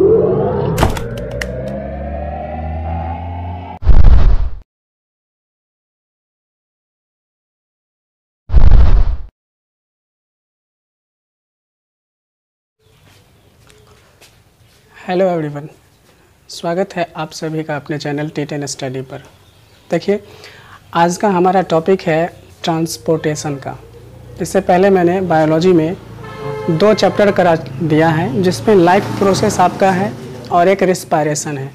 hello everyone स्वागत है आप सभी का अपने चैनल टी टेन स्टडी पर देखिए आज का हमारा टॉपिक है ट्रांसपोर्टेशन का इससे पहले मैंने बायोलॉजी में दो चैप्टर करा दिया है जिसमें लाइफ प्रोसेस आपका है और एक रिस्पायरेशन है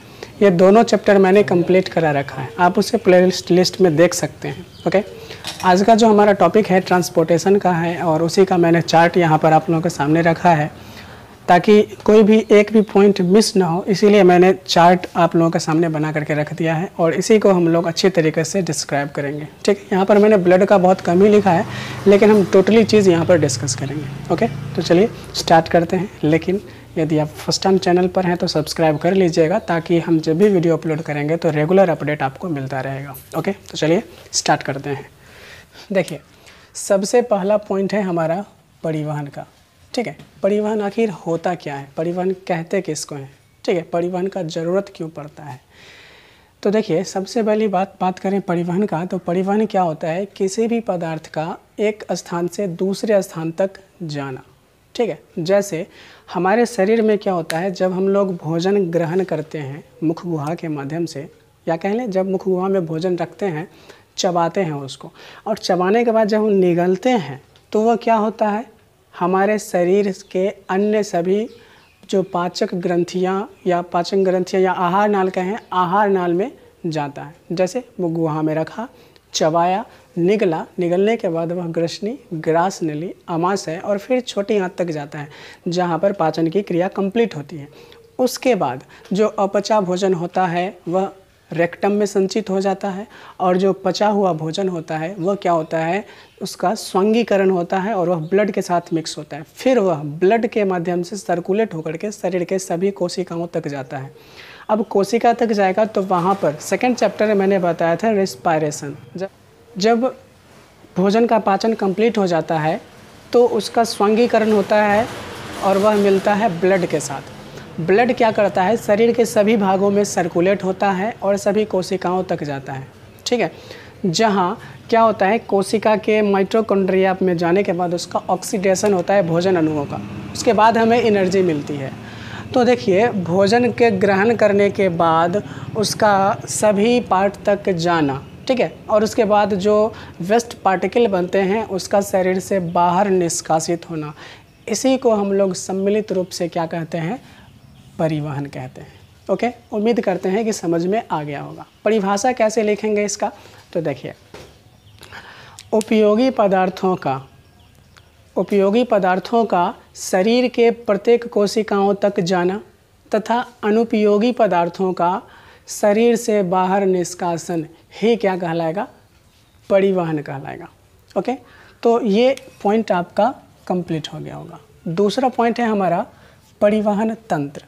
ये दोनों चैप्टर मैंने कंप्लीट करा रखा है आप उसे प्ले लिस्ट में देख सकते हैं ओके आज का जो हमारा टॉपिक है ट्रांसपोर्टेशन का है और उसी का मैंने चार्ट यहाँ पर आप लोगों के सामने रखा है ताकि कोई भी एक भी पॉइंट मिस ना हो इसीलिए मैंने चार्ट आप लोगों के सामने बना करके रख दिया है और इसी को हम लोग अच्छे तरीके से डिस्क्राइब करेंगे ठीक है यहाँ पर मैंने ब्लड का बहुत कम ही लिखा है लेकिन हम टोटली चीज़ यहाँ पर डिस्कस करेंगे ओके तो चलिए स्टार्ट करते हैं लेकिन यदि आप फर्स्ट टाइम चैनल पर हैं तो सब्सक्राइब कर लीजिएगा ताकि हम जब भी वीडियो अपलोड करेंगे तो रेगुलर अपडेट आपको मिलता रहेगा ओके तो चलिए स्टार्ट करते हैं देखिए सबसे पहला पॉइंट है हमारा परिवहन का ठीक है परिवहन आखिर होता क्या है परिवहन कहते किसको हैं ठीक है परिवहन का ज़रूरत क्यों पड़ता है तो देखिए सबसे पहली बात बात करें परिवहन का तो परिवहन क्या होता है किसी भी पदार्थ का एक स्थान से दूसरे स्थान तक जाना ठीक है जैसे हमारे शरीर में क्या होता है जब हम लोग भोजन ग्रहण करते हैं मुख गुहा के माध्यम से या कह लें जब मुख गुहा में भोजन रखते हैं चबाते हैं उसको और चबाने के बाद जब हम निगलते हैं तो वह क्या होता है हमारे शरीर के अन्य सभी जो पाचक ग्रंथियाँ या पाचन ग्रंथियाँ या आहार नाल का हैं आहार नाल में जाता है जैसे वो गुहा में रखा चबाया निगला निगलने के बाद वह ग्रसनी ग्रास नली अमाशय और फिर छोटी हाथ तक जाता है जहाँ पर पाचन की क्रिया कंप्लीट होती है उसके बाद जो अपचा भोजन होता है वह रेक्टम में संचित हो जाता है और जो पचा हुआ भोजन होता है वह क्या होता है उसका स्वांगीकरण होता है और वह ब्लड के साथ मिक्स होता है फिर वह ब्लड के माध्यम से सर्कुलेट होकर के शरीर के सभी कोशिकाओं तक जाता है अब कोशिका तक जाएगा तो वहाँ पर सेकेंड चैप्टर में मैंने बताया था रेस्पायरेशन जब भोजन का पाचन कंप्लीट हो जाता है तो उसका स्वांगीकरण होता है और वह मिलता है ब्लड के साथ ब्लड क्या करता है शरीर के सभी भागों में सर्कुलेट होता है और सभी कोशिकाओं तक जाता है ठीक है जहाँ क्या होता है कोशिका के माइट्रोकोन्ड्रिया में जाने के बाद उसका ऑक्सीडेशन होता है भोजन अणुओं का उसके बाद हमें एनर्जी मिलती है तो देखिए भोजन के ग्रहण करने के बाद उसका सभी पार्ट तक जाना ठीक है और उसके बाद जो वेस्ट पार्टिकल बनते हैं उसका शरीर से बाहर निष्कासित होना इसी को हम लोग सम्मिलित रूप से क्या कहते हैं परिवहन कहते हैं ओके उम्मीद करते हैं कि समझ में आ गया होगा परिभाषा कैसे लिखेंगे इसका तो देखिए उपयोगी पदार्थों का उपयोगी पदार्थों का शरीर के प्रत्येक कोशिकाओं तक जाना तथा अनुपयोगी पदार्थों का शरीर से बाहर निष्कासन ही क्या कहलाएगा परिवहन कहलाएगा ओके तो ये पॉइंट आपका कंप्लीट हो गया होगा दूसरा पॉइंट है हमारा परिवहन तंत्र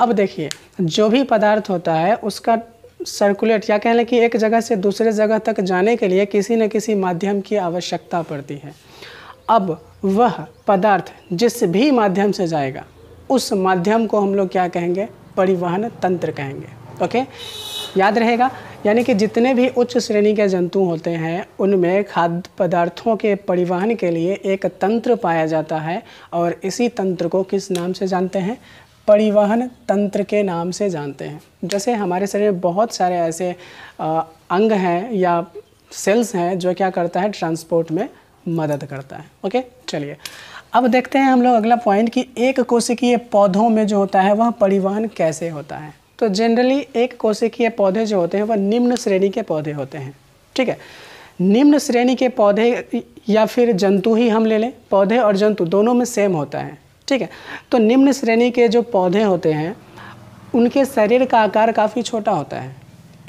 अब देखिए जो भी पदार्थ होता है उसका सर्कुलेट या कह लें कि एक जगह से दूसरे जगह तक जाने के लिए किसी न किसी माध्यम की आवश्यकता पड़ती है अब वह पदार्थ जिस भी माध्यम से जाएगा उस माध्यम को हम लोग क्या कहेंगे परिवहन तंत्र कहेंगे ओके याद रहेगा यानी कि जितने भी उच्च श्रेणी के जंतु होते हैं उनमें खाद्य पदार्थों के परिवहन के लिए एक तंत्र पाया जाता है और इसी तंत्र को किस नाम से जानते हैं परिवहन तंत्र के नाम से जानते हैं जैसे हमारे शरीर में बहुत सारे ऐसे अंग हैं या सेल्स हैं जो क्या करता है ट्रांसपोर्ट में मदद करता है ओके चलिए अब देखते हैं हम लोग अगला पॉइंट कि एक कोशिकीय पौधों में जो होता है वह परिवहन कैसे होता है तो जनरली एक कोशिकीय पौधे जो होते हैं वह निम्न श्रेणी के पौधे होते हैं ठीक है निम्न श्रेणी के पौधे या फिर जंतु ही हम ले लें पौधे और जंतु दोनों में सेम होता है ठीक है तो निम्न श्रेणी के जो पौधे होते हैं उनके शरीर का आकार काफ़ी छोटा होता है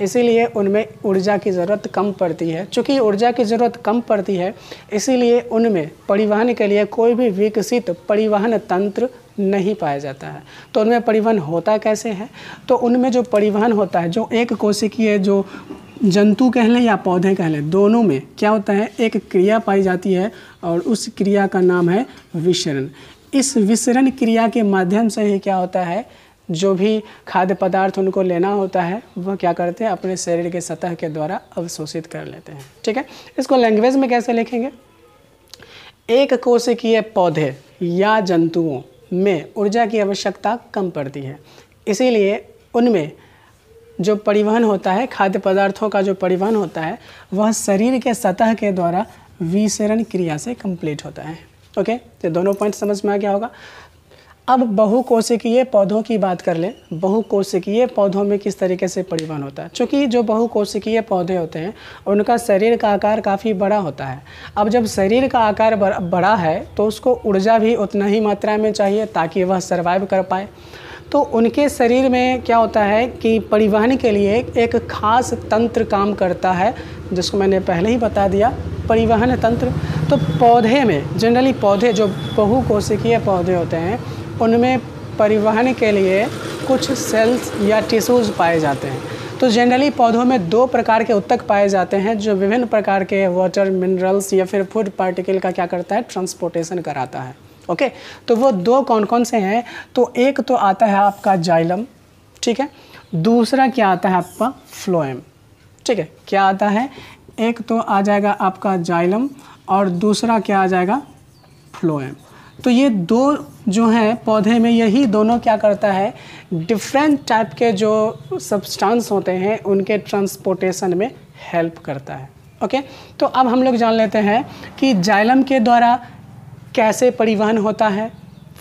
इसीलिए उनमें ऊर्जा की ज़रूरत कम पड़ती है चूँकि ऊर्जा की ज़रूरत कम पड़ती है इसीलिए उनमें परिवहन के लिए कोई भी विकसित परिवहन तंत्र नहीं पाया जाता है तो उनमें परिवहन होता कैसे है तो उनमें जो परिवहन होता है जो एक कोशिकीय जो जंतु कह लें या पौधे कह लें दोनों में क्या होता है एक क्रिया पाई जाती है और उस क्रिया का नाम है विशरण इस विसरण क्रिया के माध्यम से ही क्या होता है जो भी खाद्य पदार्थ उनको लेना होता है वह क्या करते हैं अपने शरीर के सतह के द्वारा अवशोषित कर लेते हैं ठीक है इसको लैंग्वेज में कैसे लिखेंगे एक कोशिकीय पौधे या जंतुओं में ऊर्जा की आवश्यकता कम पड़ती है इसीलिए उनमें जो परिवहन होता है खाद्य पदार्थों का जो परिवहन होता है वह शरीर के सतह के द्वारा विसरण क्रिया से कंप्लीट होता है ओके तो दोनों पॉइंट समझ में आ गया होगा अब बहुकोशिकीय पौधों की बात कर लें बहुकोशिकीय पौधों में किस तरीके से परिवहन होता है चूँकि जो बहुकोशिकीय पौधे होते हैं उनका शरीर का आकार काफ़ी बड़ा होता है अब जब शरीर का आकार बड़ा है तो उसको ऊर्जा भी उतना ही मात्रा में चाहिए ताकि वह सर्वाइव कर पाए तो उनके शरीर में क्या होता है कि परिवहन के लिए एक खास तंत्र काम करता है जिसको मैंने पहले ही बता दिया परिवहन तंत्र तो पौधे में जनरली पौधे जो बहुकोशिकीय पौधे होते हैं उनमें परिवहन के लिए कुछ सेल्स या टिश्यूज़ पाए जाते हैं तो जनरली पौधों में दो प्रकार के उत्तक पाए जाते हैं जो विभिन्न प्रकार के वाटर मिनरल्स या फिर फूड पार्टिकल का क्या करता है ट्रांसपोर्टेशन कराता है ओके तो वो दो कौन कौन से हैं तो एक तो आता है आपका जाइलम ठीक है दूसरा क्या आता है आपका फ्लोएम ठीक है क्या आता है एक तो आ जाएगा आपका जाइलम और दूसरा क्या आ जाएगा फ्लोएम तो ये दो जो हैं पौधे में यही दोनों क्या करता है डिफरेंट टाइप के जो सब्सटेंस होते हैं उनके ट्रांसपोर्टेशन में हेल्प करता है ओके तो अब हम लोग जान लेते हैं कि जाइलम के द्वारा कैसे परिवहन होता है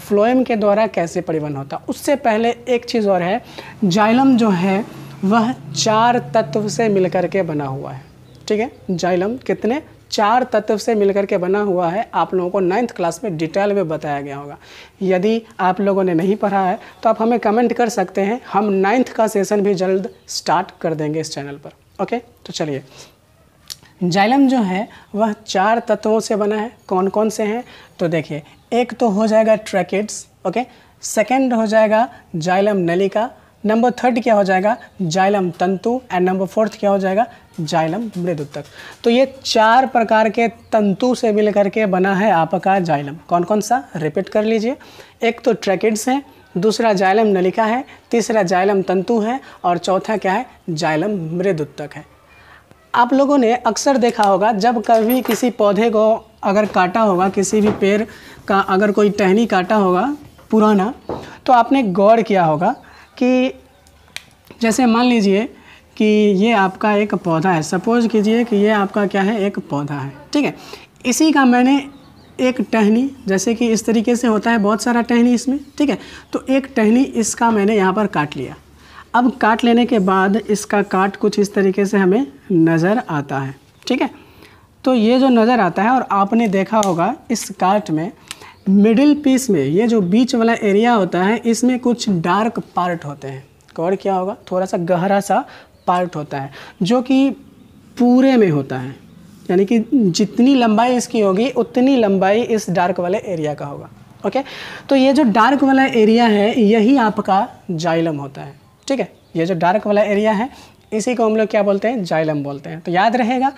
फ्लोएम के द्वारा कैसे परिवहन होता है उससे पहले एक चीज़ और है जाइलम जो है वह चार तत्व से मिलकर के बना हुआ है ठीक है जाइलम कितने चार तत्व से मिलकर के बना हुआ है आप लोगों को नाइन्थ क्लास में डिटेल में बताया गया होगा यदि आप लोगों ने नहीं पढ़ा है तो आप हमें कमेंट कर सकते हैं हम नाइन्थ का सेशन भी जल्द स्टार्ट कर देंगे इस चैनल पर ओके तो चलिए जाइलम जो है वह चार तत्वों से बना है कौन कौन से हैं तो देखिए एक तो हो जाएगा ट्रैकेट्स ओके सेकेंड हो जाएगा जाइलम नलिका नंबर थर्ड क्या हो जाएगा जाइलम तंतु एंड नंबर फोर्थ क्या हो जाएगा जाइलम मृदु तक तो ये चार प्रकार के तंतु से मिल करके बना है आपका जाइलम कौन कौन सा रिपीट कर लीजिए एक तो ट्रैकेट्स हैं दूसरा जाइलम नलिका है तीसरा जाइलम तंतु है और चौथा क्या है जाइलम मृदुत्तक है आप लोगों ने अक्सर देखा होगा जब कभी किसी पौधे को अगर काटा होगा किसी भी पेड़ का अगर कोई टहनी काटा होगा पुराना तो आपने गौर किया होगा कि जैसे मान लीजिए कि ये आपका एक पौधा है सपोज़ कीजिए कि ये आपका क्या है एक पौधा है ठीक है इसी का मैंने एक टहनी जैसे कि इस तरीके से होता है बहुत सारा टहनी इसमें ठीक है तो एक टहनी इसका मैंने यहाँ पर काट लिया अब काट लेने के बाद इसका काट कुछ इस तरीके से हमें नज़र आता है ठीक है तो ये जो नज़र आता है और आपने देखा होगा इस काट में मिडिल पीस में ये जो बीच वाला एरिया होता है इसमें कुछ डार्क पार्ट होते हैं और क्या होगा थोड़ा सा गहरा सा पार्ट होता है जो कि पूरे में होता है यानी कि जितनी लंबाई इसकी होगी उतनी लंबाई इस डार्क वाले एरिया का होगा ओके तो ये जो डार्क वाला एरिया है यही आपका जाइलम होता है ठीक है ये जो डार्क वाला एरिया है इसी को हम लोग क्या बोलते हैं जाइलम बोलते हैं तो याद रहेगा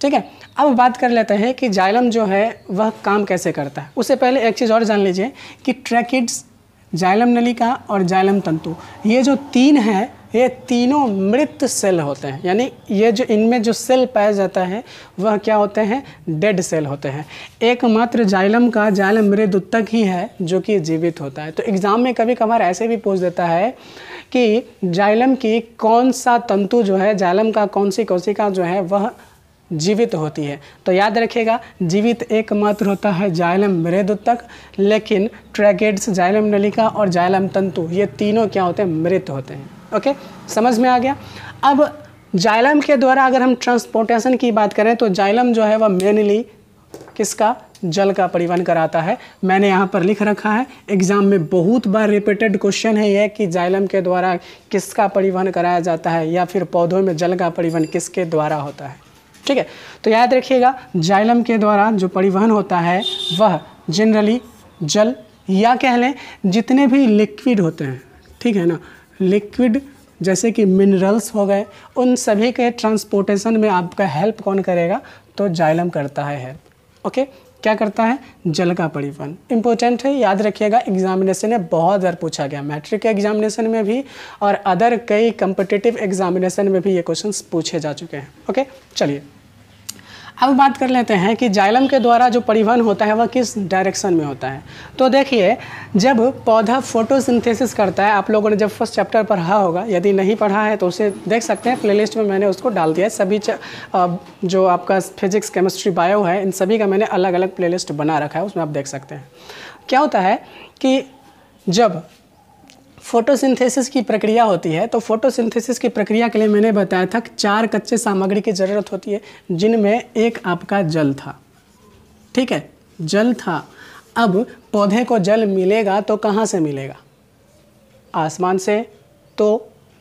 ठीक है अब बात कर लेते हैं कि जाइलम जो है वह काम कैसे करता है उससे पहले एक चीज़ और जान लीजिए कि ट्रैकिड्स जाइलम नलिका और जाइलम तंतु ये जो तीन है ये तीनों मृत सेल होते हैं यानी ये जो इनमें जो सेल पाया जाता है वह क्या होते हैं डेड सेल होते हैं एकमात्र जाइलम का जाइलम मृद तक ही है जो कि जीवित होता है तो एग्ज़ाम में कभी कभार ऐसे भी पूछ देता है कि जाइलम की कौन सा तंतु जो है जाइलम का कौन सी कोशिका जो है वह जीवित होती है तो याद रखिएगा जीवित एकमात्र होता है जाइलम मृद तक लेकिन ट्रैकेट्स जाइलम नलिका और जाइलम तंतु ये तीनों क्या होते हैं मृत होते हैं ओके समझ में आ गया अब जाइलम के द्वारा अगर हम ट्रांसपोर्टेशन की बात करें तो जाइलम जो है वह मेनली किसका जल का परिवहन कराता है मैंने यहाँ पर लिख रखा है एग्ज़ाम में बहुत बार रिपीटेड क्वेश्चन है यह कि जाइलम के द्वारा किसका परिवहन कराया जाता है या फिर पौधों में जल का परिवहन किसके द्वारा होता है ठीक है तो याद रखिएगा जाइलम के द्वारा जो परिवहन होता है वह जनरली जल या कह लें जितने भी लिक्विड होते हैं ठीक है ना लिक्विड जैसे कि मिनरल्स हो गए उन सभी के ट्रांसपोर्टेशन में आपका हेल्प कौन करेगा तो जाइलम करता है हेल्प ओके क्या करता है जल का परिवहन इंपॉर्टेंट है याद रखिएगा एग्जामिनेशन में बहुत बार पूछा गया मैट्रिक के एग्जामिनेशन में भी और अदर कई कंपिटेटिव एग्जामिनेशन में भी ये क्वेश्चन पूछे जा चुके हैं ओके चलिए अब बात कर लेते हैं कि जाइलम के द्वारा जो परिवहन होता है वह किस डायरेक्शन में होता है तो देखिए जब पौधा फोटोसिंथेसिस करता है आप लोगों ने जब फर्स्ट चैप्टर पढ़ा होगा यदि नहीं पढ़ा है तो उसे देख सकते हैं प्लेलिस्ट में मैंने उसको डाल दिया है सभी जो आपका फिजिक्स केमिस्ट्री बायो है इन सभी का मैंने अलग अलग प्ले बना रखा है उसमें आप देख सकते हैं क्या होता है कि जब फोटोसिंथेसिस की प्रक्रिया होती है तो फोटोसिंथेसिस की प्रक्रिया के लिए मैंने बताया था कि चार कच्चे सामग्री की ज़रूरत होती है जिनमें एक आपका जल था ठीक है जल था अब पौधे को जल मिलेगा तो कहाँ से मिलेगा आसमान से तो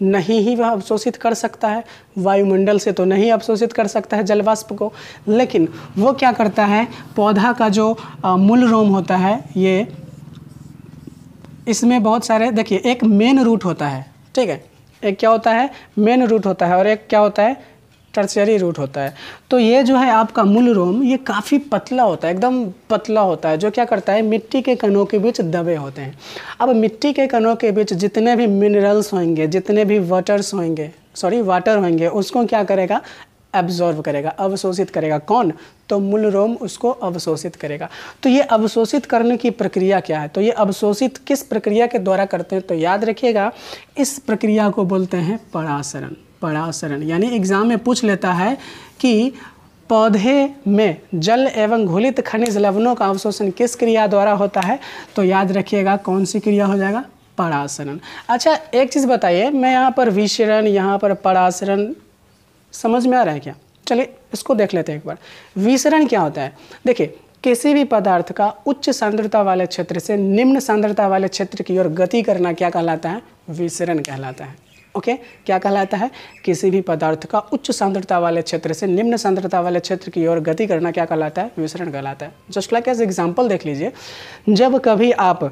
नहीं ही वह अवशोषित कर सकता है वायुमंडल से तो नहीं अवशोषित कर सकता है जलवाष्प को लेकिन वो क्या करता है पौधा का जो मूल रोम होता है ये इसमें बहुत सारे देखिए एक मेन रूट होता है ठीक है एक क्या होता है मेन रूट होता है और एक क्या होता है टर्सरी रूट होता है तो ये जो है आपका मूल रोम ये काफ़ी पतला होता है एकदम पतला होता है जो क्या करता है मिट्टी के कणों के बीच दबे होते हैं अब मिट्टी के कणों के बीच जितने भी मिनरल्स होंगे जितने भी वाटर्स होंगे सॉरी वाटर होंगे उसको क्या करेगा एब्जॉर्व करेगा अवशोषित करेगा कौन तो मूलरोम उसको अवशोषित करेगा तो ये अवशोषित करने की प्रक्रिया क्या है तो ये अवशोषित किस प्रक्रिया के द्वारा करते हैं तो याद रखिएगा इस प्रक्रिया को बोलते हैं पड़ासरण पड़ासरण यानी एग्जाम में पूछ लेता है कि पौधे में जल एवं घुलित खनिज लवणों का अवशोषण किस क्रिया द्वारा होता है तो याद रखिएगा कौन सी क्रिया हो जाएगा परासरण अच्छा एक चीज़ बताइए मैं यहाँ पर विशरण यहाँ पर परासरण समझ में आ रहा है क्या चलिए इसको देख लेते हैं एक बार विसरण क्या होता है देखिए किसी भी पदार्थ का उच्च सांद्रता वाले क्षेत्र से निम्न सांद्रता वाले क्षेत्र की ओर गति करना क्या कहलाता है विसरण कहलाता है ओके क्या कहलाता है किसी भी पदार्थ का उच्च सांद्रता वाले क्षेत्र से निम्न सांद्रता वाले क्षेत्र की ओर गति करना क्या कहलाता है विसरण कहलाता है जस्ट लाइक एज एग्जाम्पल देख लीजिए जब कभी आप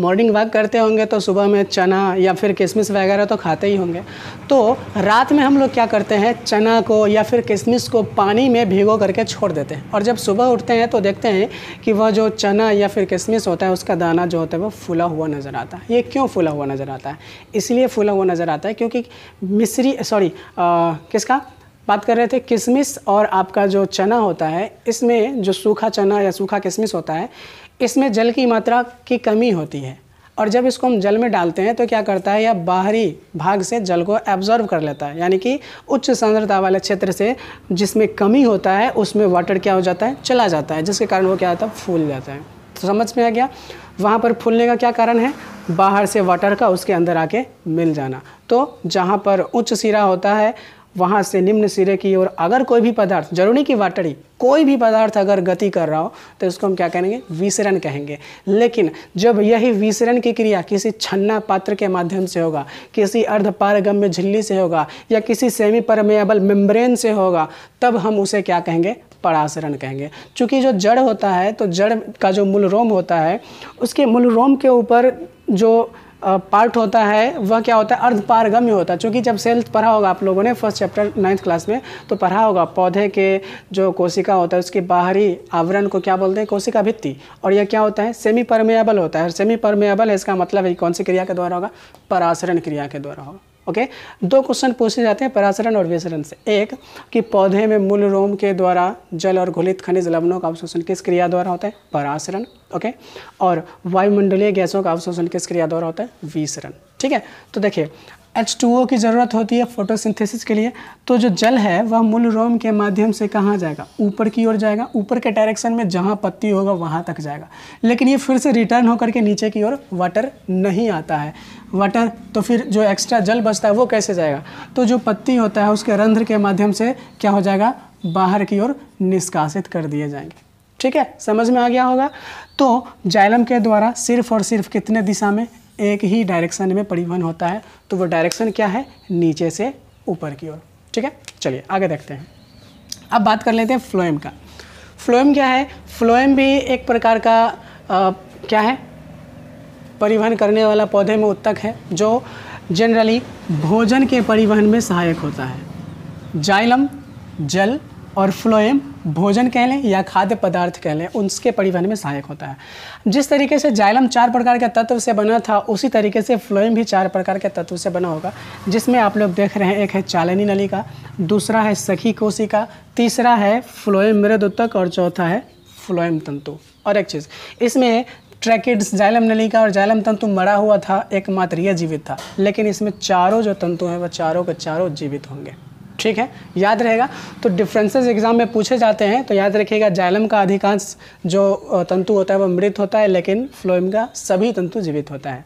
मॉर्निंग वॉक करते होंगे तो सुबह में चना या फिर किशमिश वगैरह तो खाते ही होंगे तो रात में हम लोग क्या करते हैं चना को या फिर किशमिश को पानी में भिगो करके छोड़ देते हैं और जब सुबह उठते हैं तो देखते हैं कि वह जो चना या फिर किशमिश होता है उसका दाना जो होता है वह फूला हुआ नज़र आता है ये क्यों फूला हुआ नज़र आता है इसलिए फूला हुआ नज़र आता है क्योंकि मिश्री सॉरी किसका बात कर रहे थे किशमिश और आपका जो चना होता है इसमें जो सूखा चना या सूखा किशमिश होता है इसमें जल की मात्रा की कमी होती है और जब इसको हम जल में डालते हैं तो क्या करता है यह बाहरी भाग से जल को एब्जॉर्व कर लेता है यानी कि उच्च सांद्रता वाले क्षेत्र से जिसमें कमी होता है उसमें वाटर क्या हो जाता है चला जाता है जिसके कारण वो क्या होता है फूल जाता है तो समझ में आ गया वहाँ पर फूलने का क्या कारण है बाहर से वाटर का उसके अंदर आके मिल जाना तो जहाँ पर उच्च सिरा होता है वहाँ से निम्न सिरे की ओर अगर कोई भी पदार्थ जरूरी की वाटड़ी कोई भी पदार्थ अगर गति कर रहा हो तो इसको हम क्या कहेंगे विसरण कहेंगे लेकिन जब यही विसरण की क्रिया किसी छन्ना पात्र के माध्यम से होगा किसी अर्धपारगम्य झिल्ली से होगा या किसी सेमी परमेबल मेम्ब्रेन से होगा तब हम उसे क्या कहेंगे परासरण कहेंगे चूँकि जो जड़ होता है तो जड़ का जो मूल रोम होता है उसके मूल रोम के ऊपर जो पार्ट होता है वह क्या होता है अर्धपारगम्य होता है क्योंकि जब सेल्थ पढ़ा होगा आप लोगों ने फर्स्ट चैप्टर नाइन्थ क्लास में तो पढ़ा होगा पौधे के जो कोशिका होता है उसके बाहरी आवरण को क्या बोलते हैं कोशिका भित्ति और यह क्या होता है सेमी परमेबल होता है सेमी परमेबल है इसका मतलब है कौन सी क्रिया के द्वारा होगा परासरण क्रिया के द्वारा होगा ओके दो क्वेश्चन पूछे जाते हैं परासरण और विसरण से एक कि पौधे में मूल रोम के द्वारा जल और घुलित खनिज लवणों का अवशोषण किस क्रिया द्वारा होता है परासरण ओके और वायुमंडलीय गैसों का अवशोषण किस क्रिया द्वारा होता है विसरण ठीक है तो देखिए H2O की ज़रूरत होती है फोटोसिंथेसिस के लिए तो जो जल है वह मूल रोम के माध्यम से कहाँ जाएगा ऊपर की ओर जाएगा ऊपर के डायरेक्शन में जहाँ पत्ती होगा वहाँ तक जाएगा लेकिन ये फिर से रिटर्न होकर के नीचे की ओर वाटर नहीं आता है वाटर तो फिर जो एक्स्ट्रा जल बचता है वो कैसे जाएगा तो जो पत्ती होता है उसके रंध्र के माध्यम से क्या हो जाएगा बाहर की ओर निष्कासित कर दिए जाएंगे ठीक है समझ में आ गया होगा तो जाइलम के द्वारा सिर्फ और सिर्फ कितने दिशा में एक ही डायरेक्शन में परिवहन होता है तो वो डायरेक्शन क्या है नीचे से ऊपर की ओर ठीक है चलिए आगे देखते हैं अब बात कर लेते हैं फ्लोएम का फ्लोएम क्या है फ्लोएम भी एक प्रकार का आ, क्या है परिवहन करने वाला पौधे में उत्तक है जो जनरली भोजन के परिवहन में सहायक होता है जाइलम जल और फ्लोएम भोजन कह लें या खाद्य पदार्थ कह लें उसके परिवहन में सहायक होता है जिस तरीके से जाइलम चार प्रकार के तत्व से बना था उसी तरीके से फ्लोएम भी चार प्रकार के तत्व से बना होगा जिसमें आप लोग देख रहे हैं एक है चालनी नली का दूसरा है सखी कोशिका तीसरा है फ्लोएम मृद उत्तक और चौथा है फ्लोएम तंतु और एक चीज़ इसमें ट्रैकिड्स जाइलम नलिका और जाइलम तंतु मरा हुआ था एकमात्र यह जीवित था लेकिन इसमें चारों जो तंतु हैं वह चारों के चारों जीवित होंगे ठीक है याद रहेगा तो डिफरेंसेस एग्जाम में पूछे जाते हैं तो याद रखिएगा जाइलम का अधिकांश जो तंतु होता है वह मृत होता है लेकिन फ्लोइम का सभी तंतु जीवित होता है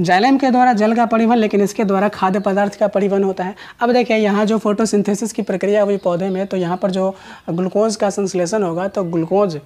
जाइलम के द्वारा जल का परिवहन लेकिन इसके द्वारा खाद्य पदार्थ का परिवहन होता है अब देखिए यहाँ जो फोटोसिंथेसिस की प्रक्रिया हुई पौधे में तो यहाँ पर जो ग्लूकोज का संश्लेषण होगा तो ग्लूकोज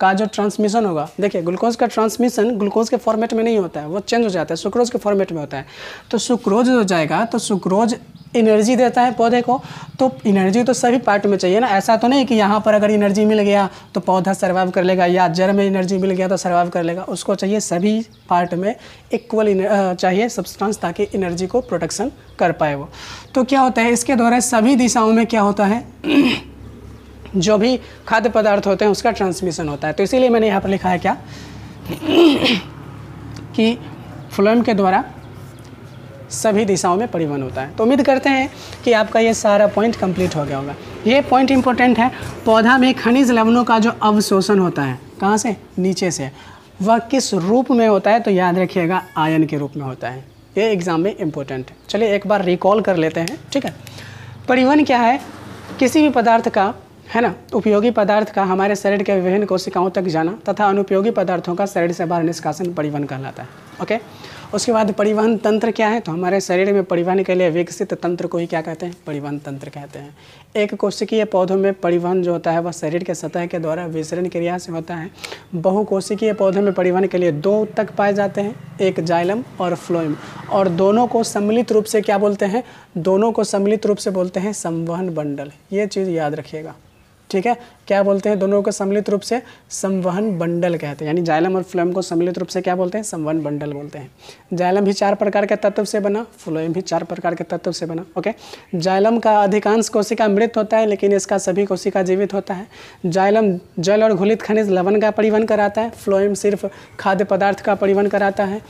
का जो ट्रांसमिशन होगा देखिए ग्लूकोज का ट्रांसमिशन ग्लूकोज के फॉर्मेट में नहीं होता है वो चेंज हो जाता है सुक्रोज के फॉर्मेट में होता है तो सुक्रोज हो जाएगा तो सुक्रोज एनर्जी देता है पौधे को तो एनर्जी तो सभी पार्ट में चाहिए ना ऐसा तो नहीं कि यहाँ पर अगर एनर्जी मिल गया तो पौधा सर्वाइव कर लेगा या जड़ में एनर्जी मिल गया तो सर्वाइव कर लेगा उसको चाहिए सभी पार्ट में इक्वल चाहिए सब्सटेंस ताकि एनर्जी को प्रोडक्शन कर पाए वो तो क्या होता है इसके द्वारा सभी दिशाओं में क्या होता है जो भी खाद्य पदार्थ होते हैं उसका ट्रांसमिशन होता है तो इसीलिए मैंने यहाँ पर लिखा है क्या कि फ्लोएम के द्वारा सभी दिशाओं में परिवहन होता है तो उम्मीद करते हैं कि आपका ये सारा पॉइंट कंप्लीट हो गया होगा ये पॉइंट इंपॉर्टेंट है पौधा में खनिज लवणों का जो अवशोषण होता है कहाँ से नीचे से वह किस रूप में होता है तो याद रखिएगा आयन के रूप में होता है ये एग्ज़ाम में इम्पोर्टेंट है चलिए एक बार रिकॉल कर लेते हैं ठीक है परिवहन क्या है किसी भी पदार्थ का है ना उपयोगी पदार्थ का हमारे शरीर के विभिन्न कोशिकाओं तक जाना तथा अनुपयोगी पदार्थों का शरीर से बाहर निष्कासन परिवहन कहलाता है ओके उसके बाद परिवहन तंत्र क्या है तो हमारे शरीर में परिवहन के लिए विकसित तंत्र को ही क्या कहते हैं परिवहन तंत्र कहते हैं एक कोशिकीय पौधों में परिवहन जो होता है वह शरीर के सतह के द्वारा विसरण क्रिया से होता है बहुकोशिकीय पौधों में परिवहन के लिए दो तक पाए जाते हैं एक जाइलम और फ्लोइम और दोनों को सम्मिलित रूप से क्या बोलते हैं दोनों को सम्मिलित रूप से बोलते हैं संवहन बंडल ये चीज़ याद रखिएगा ठीक है क्या बोलते हैं दोनों को सम्मिलित रूप से संवहन बंडल कहते हैं यानी जाइलम और फ्लोएम को सम्मिलित रूप से क्या बोलते हैं संवहन बंडल बोलते हैं जाइलम भी चार प्रकार के तत्व से बना फ्लोएम भी चार प्रकार के तत्व से बना ओके जाइलम का अधिकांश कोशिका मृत होता है लेकिन इसका सभी कोशिका जीवित होता है जाइलम जल और घुलित खनिज लवण का परिवहन कराता है फ्लोएम सिर्फ खाद्य पदार्थ का परिवहन कराता है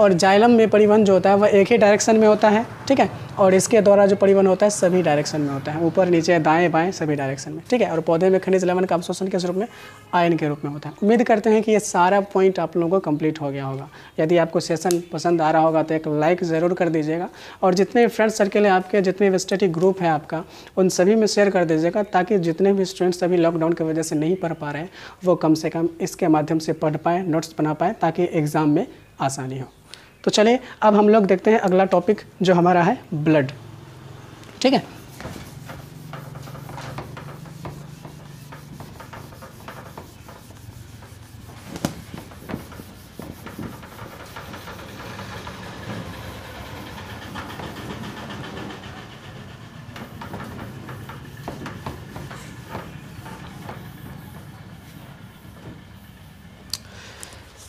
और जाइलम में परिवहन जो होता है वह एक ही डायरेक्शन में होता है ठीक है और इसके द्वारा जो परिवहन होता है सभी डायरेक्शन में होता है ऊपर नीचे दाएं बाएं सभी डायरेक्शन में ठीक है और पौधे में खनिज सीरीज इलेवन का अवशोषण किस रूप में आयन के रूप में होता है उम्मीद करते हैं कि ये सारा पॉइंट आप लोगों को कंप्लीट हो गया होगा यदि आपको सेशन पसंद आ रहा होगा तो एक लाइक ज़रूर कर दीजिएगा और जितने फ्रेंड सर्कल है आपके जितने भी स्टडी ग्रुप है आपका उन सभी में शेयर कर दीजिएगा ताकि जितने भी स्टूडेंट्स अभी लॉकडाउन की वजह से नहीं पढ़ पा रहे हैं वो कम से कम इसके माध्यम से पढ़ पाएँ नोट्स बना पाएँ ताकि एग्ज़ाम में आसानी हो तो चलिए अब हम लोग देखते हैं अगला टॉपिक जो हमारा है ब्लड ठीक है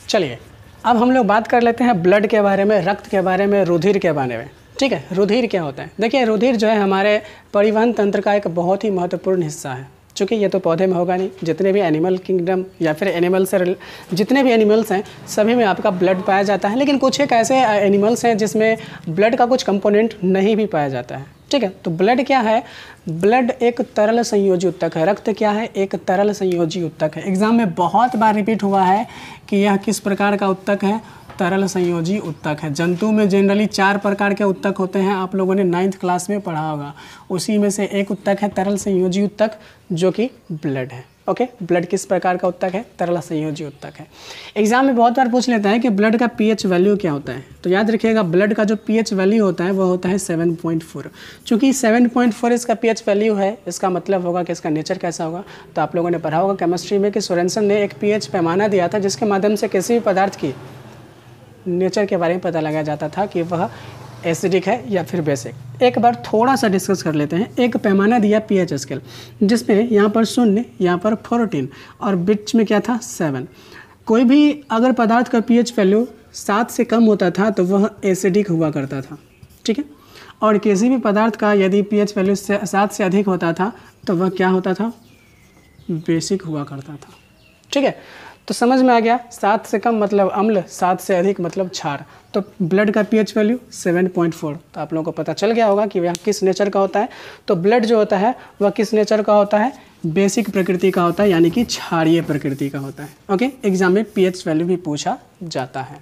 चलिए अब हम लोग बात कर लेते हैं ब्लड के बारे में रक्त के बारे में रुधिर के बारे में ठीक है रुधिर क्या होता है देखिए रुधिर जो है हमारे परिवहन तंत्र का एक बहुत ही महत्वपूर्ण हिस्सा है चूँकि ये तो पौधे में होगा नहीं जितने भी एनिमल किंगडम या फिर एनिमल से जितने भी एनिमल्स हैं सभी में आपका ब्लड पाया जाता है लेकिन कुछ एक ऐसे एनिमल्स हैं जिसमें ब्लड का कुछ कंपोनेंट नहीं भी पाया जाता है ठीक है तो ब्लड क्या है ब्लड एक तरल संयोजी उत्तक है रक्त क्या है एक तरल संयोजी उत्तक है एग्जाम में बहुत बार रिपीट हुआ है कि यह किस प्रकार का उत्तक है तरल संयोजी उत्तक है जंतु में जनरली चार प्रकार के उत्तक होते हैं आप लोगों ने नाइन्थ क्लास में पढ़ा होगा उसी में से एक उत्तक है तरल संयोजी उत्तक जो कि ब्लड है ओके ब्लड किस प्रकार का उत्तक है तरल संयोजी उत्तक है एग्जाम में बहुत बार पूछ लेता है कि ब्लड का पीएच वैल्यू क्या होता है तो याद रखिएगा ब्लड का जो पीएच वैल्यू होता है वो होता है 7.4 चूंकि सेवन इसका पीएच वैल्यू है इसका मतलब होगा कि इसका नेचर कैसा होगा तो आप लोगों ने पढ़ा होगा केमिस्ट्री में कि सोरेंसन ने एक पी पैमाना दिया था जिसके माध्यम से किसी भी पदार्थ की नेचर के बारे में पता लगाया जाता था कि वह एसिडिक है या फिर बेसिक एक बार थोड़ा सा डिस्कस कर लेते हैं एक पैमाना दिया पी एच स्केल जिसमें यहाँ पर शून्य यहाँ पर फोर्टीन और बिच में क्या था सेवन कोई भी अगर पदार्थ का पी एच वैल्यू सात से कम होता था तो वह एसिडिक हुआ करता था ठीक है और किसी भी पदार्थ का यदि पी एच वैल्यू सात से अधिक होता था तो वह क्या होता था बेसिक हुआ करता था ठीक है तो समझ में आ गया सात से कम मतलब अम्ल सात से अधिक मतलब छार तो ब्लड का पीएच वैल्यू 7.4 तो आप लोगों को पता चल गया होगा कि वह किस नेचर का होता है तो ब्लड जो होता है वह किस नेचर का होता है बेसिक प्रकृति का होता है यानी कि क्षारीय प्रकृति का होता है ओके एग्जाम में पीएच वैल्यू भी पूछा जाता है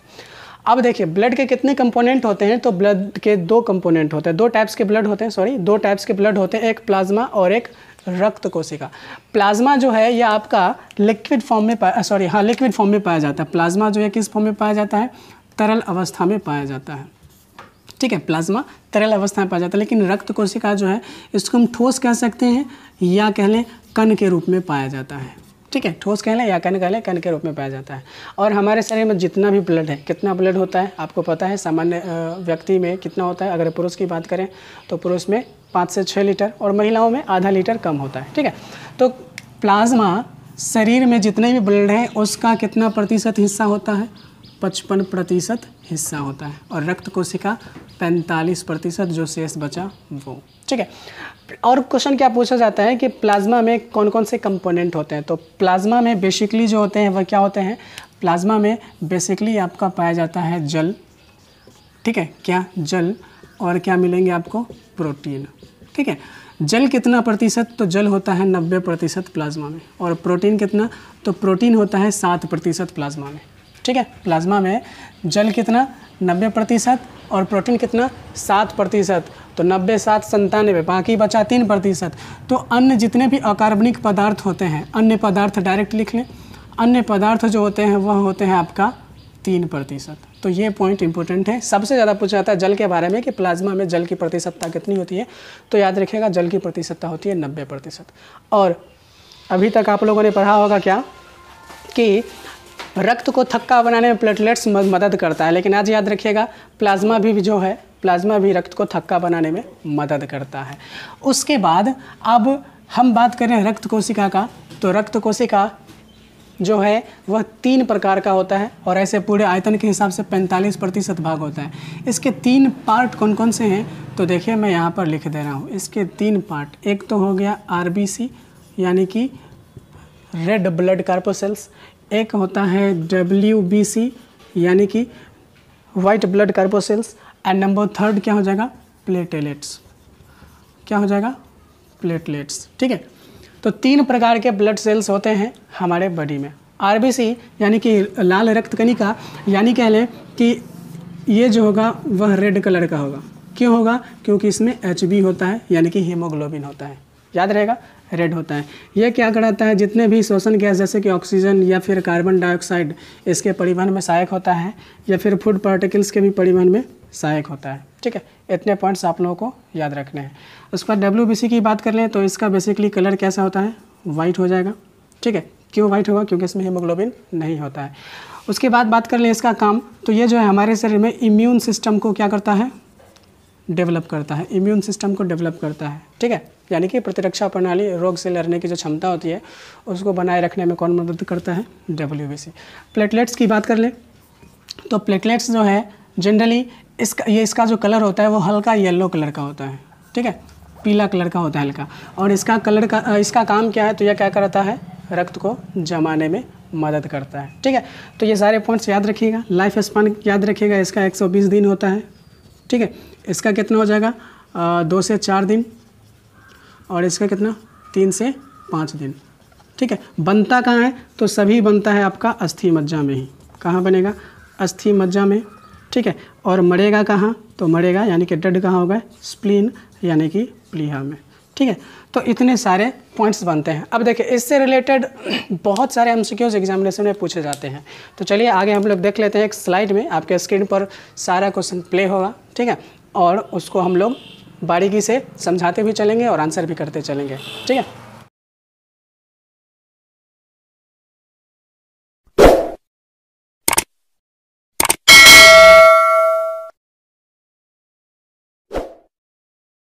अब देखिए ब्लड के कितने कंपोनेंट होते हैं तो ब्लड के दो कंपोनेंट होते हैं दो टाइप्स के ब्लड होते हैं सॉरी दो टाइप्स के ब्लड होते हैं एक प्लाज्मा और एक रक्त कोशिका प्लाज्मा जो है यह आपका लिक्विड फॉर्म में सॉरी हाँ लिक्विड फॉर्म में पाया जाता है प्लाज्मा जो है किस फॉर्म में पाया जाता है तरल अवस्था में पाया जाता है ठीक है प्लाज्मा तरल अवस्था में पाया जाता है लेकिन रक्त कोशिका जो है इसको हम ठोस कह सकते हैं या कह लें कण के रूप में पाया जाता है ठीक है ठोस कह लें या कण कह लें कण के रूप में पाया जाता है और हमारे शरीर में जितना भी ब्लड है कितना ब्लड होता है आपको पता है सामान्य व्यक्ति में कितना होता है अगर पुरुष की बात करें तो पुरुष में पाँच से छः लीटर और महिलाओं में आधा लीटर कम होता है ठीक है तो प्लाज्मा शरीर में जितने भी ब्लड हैं उसका कितना प्रतिशत हिस्सा होता है पचपन प्रतिशत हिस्सा होता है और रक्त कोशिका पैंतालीस प्रतिशत जो शेष बचा वो ठीक है और क्वेश्चन क्या पूछा जाता है कि प्लाज्मा में कौन कौन से कंपोनेंट होते हैं तो प्लाज्मा में बेसिकली जो होते हैं वह क्या होते हैं प्लाज्मा में बेसिकली आपका पाया जाता है जल ठीक है क्या जल और क्या मिलेंगे आपको प्रोटीन ठीक है जल कितना प्रतिशत तो जल होता है नब्बे प्रतिशत प्लाज्मा में और प्रोटीन कितना तो प्रोटीन होता है सात प्रतिशत प्लाज्मा में ठीक है प्लाज्मा में जल कितना नब्बे प्रतिशत और प्रोटीन कितना सात प्रतिशत तो नब्बे सात संतानवे बाकी बचा तीन प्रतिशत तो अन्य जितने भी अकार्बनिक पदार्थ होते हैं अन्य पदार्थ डायरेक्ट लिख लें अन्य पदार्थ जो होते हैं वह होते हैं आपका तीन प्रतिशत तो ये पॉइंट इंपॉर्टेंट है सबसे ज़्यादा पूछा जाता है जल के बारे में कि प्लाज्मा में जल की प्रतिशतता कितनी होती है तो याद रखिएगा जल की प्रतिशतता होती है नब्बे प्रतिशत और अभी तक आप लोगों ने पढ़ा होगा क्या कि रक्त को थक्का बनाने में प्लेटलेट्स मदद करता है लेकिन आज याद रखिएगा प्लाज्मा भी जो है प्लाज्मा भी रक्त को थक्का बनाने में मदद करता है उसके बाद अब हम बात करें रक्त कोशिका का तो रक्त कोशिका जो है वह तीन प्रकार का होता है और ऐसे पूरे आयतन के हिसाब से 45 प्रतिशत भाग होता है इसके तीन पार्ट कौन कौन से हैं तो देखिए मैं यहाँ पर लिख दे रहा हूँ इसके तीन पार्ट एक तो हो गया आर यानी कि रेड ब्लड कार्पोसेल्स एक होता है डब्ल्यू यानी कि white blood corpuscles and number third क्या हो जाएगा प्लेटेलेट्स क्या हो जाएगा प्लेटलेट्स ठीक है तो तीन प्रकार के ब्लड सेल्स होते हैं हमारे बॉडी में आर यानी कि लाल रक्त रक्तकणिका यानी कह लें कि ये जो होगा वह रेड कलर का होगा क्यों होगा क्योंकि इसमें एच होता है यानी कि हीमोग्लोबिन होता है याद रहेगा रेड होता है यह क्या कराता है जितने भी शोषण गैस जैसे कि ऑक्सीजन या फिर कार्बन डाइऑक्साइड इसके परिवहन में सहायक होता है या फिर फूड पार्टिकल्स के भी परिवहन में सहायक होता है ठीक है इतने पॉइंट्स आप लोगों को याद रखने हैं उसके बाद डब्ल्यू की बात कर लें तो इसका बेसिकली कलर कैसा होता है वाइट हो जाएगा ठीक है क्यों वाइट होगा क्योंकि इसमें हीमोग्लोबिन नहीं होता है उसके बाद बात कर लें इसका काम तो ये जो है हमारे शरीर में इम्यून सिस्टम को क्या करता है डेवलप करता है इम्यून सिस्टम को डेवलप करता है ठीक है यानी कि प्रतिरक्षा प्रणाली रोग से लड़ने की जो क्षमता होती है उसको बनाए रखने में कौन मदद करता है डब्ल्यू प्लेटलेट्स की बात कर लें तो प्लेटलेट्स जो है जनरली इसका ये इसका जो कलर होता है वो हल्का येलो कलर का होता है ठीक है पीला कलर का होता है हल्का और इसका कलर का इसका काम क्या है तो यह क्या करता है रक्त को जमाने में मदद करता है ठीक है तो ये सारे पॉइंट्स याद रखिएगा लाइफ स्पान याद रखिएगा इसका 120 दिन होता है ठीक है इसका कितना हो जाएगा आ, दो से चार दिन और इसका कितना तीन से पाँच दिन ठीक है बनता कहाँ है तो सभी बनता है आपका अस्थि मज्जा में ही कहाँ बनेगा अस्थि मज्जा में ठीक है और मरेगा कहाँ तो मरेगा यानी कि डेड कहाँ होगा स्प्लीन यानी कि प्लीहा में ठीक है तो इतने सारे पॉइंट्स बनते हैं अब देखिए इससे रिलेटेड बहुत सारे एम एग्जामिनेशन में पूछे जाते हैं तो चलिए आगे हम लोग देख लेते हैं एक स्लाइड में आपके स्क्रीन पर सारा क्वेश्चन प्ले होगा ठीक है और उसको हम लोग बारीकी से समझाते भी चलेंगे और आंसर भी करते चलेंगे ठीक है